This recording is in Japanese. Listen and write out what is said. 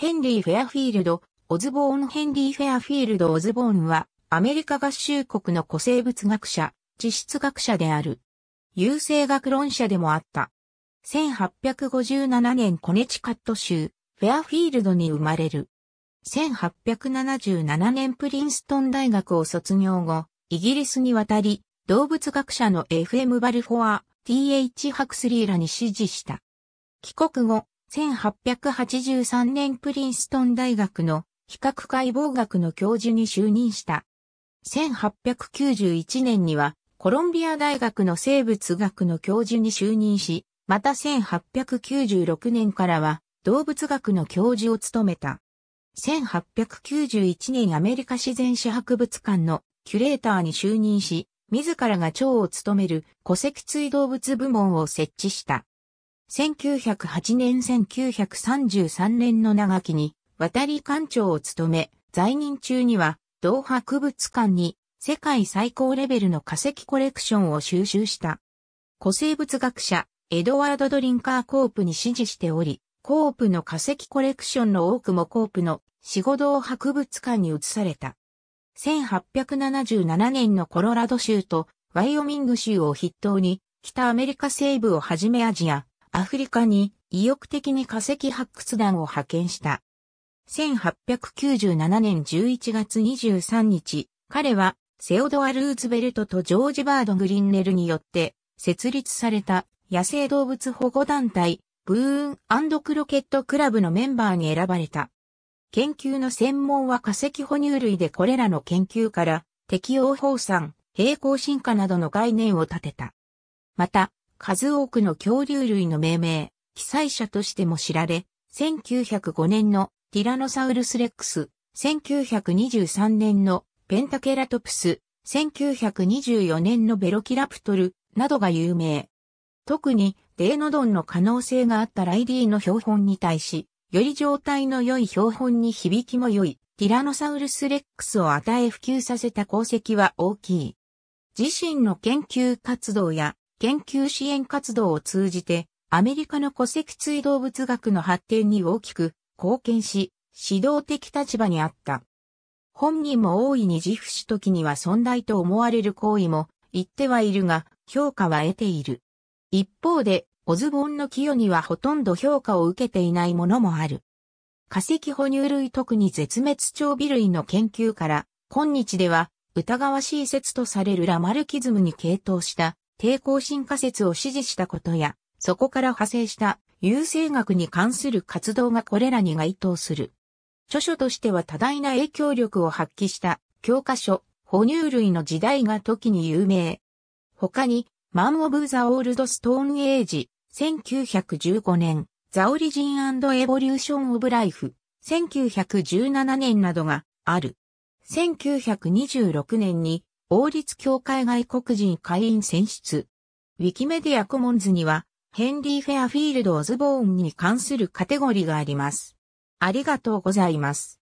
ヘンリー・フェアフィールド、オズボーン・ヘンリー・フェアフィールド・オズボーンは、アメリカ合衆国の古生物学者、地質学者である。優生学論者でもあった。1857年コネチカット州、フェアフィールドに生まれる。1877年プリンストン大学を卒業後、イギリスに渡り、動物学者の FM バルフォア、TH ハクスリーらに指示した。帰国後、1883年プリンストン大学の比較解剖学の教授に就任した。1891年にはコロンビア大学の生物学の教授に就任し、また1896年からは動物学の教授を務めた。1891年アメリカ自然史博物館のキュレーターに就任し、自らが長を務める戸籍追動物部門を設置した。1908年1933年の長きに渡り館長を務め、在任中には、同博物館に世界最高レベルの化石コレクションを収集した。古生物学者、エドワード・ドリンカー・コープに支持しており、コープの化石コレクションの多くもコープの死後同博物館に移された。1877年のコロラド州とワイオミング州を筆頭に、北アメリカ西部をはじめアジア、アフリカに意欲的に化石発掘団を派遣した。1897年11月23日、彼はセオドア・ルーズベルトとジョージ・バード・グリンネルによって設立された野生動物保護団体、ブーンクロケットクラブのメンバーに選ばれた。研究の専門は化石哺乳類でこれらの研究から適応放散、平行進化などの概念を立てた。また、数多くの恐竜類の命名、被災者としても知られ、1905年のティラノサウルスレックス、1923年のペンタケラトプス、1924年のベロキラプトルなどが有名。特にデーノドンの可能性があったライディの標本に対し、より状態の良い標本に響きも良いティラノサウルスレックスを与え普及させた功績は大きい。自身の研究活動や研究支援活動を通じて、アメリカの戸籍追動物学の発展に大きく貢献し、指導的立場にあった。本人も大いに自負し時には存在と思われる行為も言ってはいるが、評価は得ている。一方で、オズボンの寄与にはほとんど評価を受けていないものもある。化石哺乳類特に絶滅長微類の研究から、今日では疑わしい説とされるラマルキズムに傾倒した抵抗進化説を支持したことや、そこから派生した優生学に関する活動がこれらに該当する。著書としては多大な影響力を発揮した教科書、哺乳類の時代が時に有名。他に、マン・オブ・ザ・オールド・ストーン・エイジ、1915年、ザ・オリジン・エボリューション・オブ・ライフ、1917年などがある。1926年に王立協会外国人会員選出。ウィキメディアコモンズには、ヘンリー・フェアフィールド・オズボーンに関するカテゴリーがあります。ありがとうございます。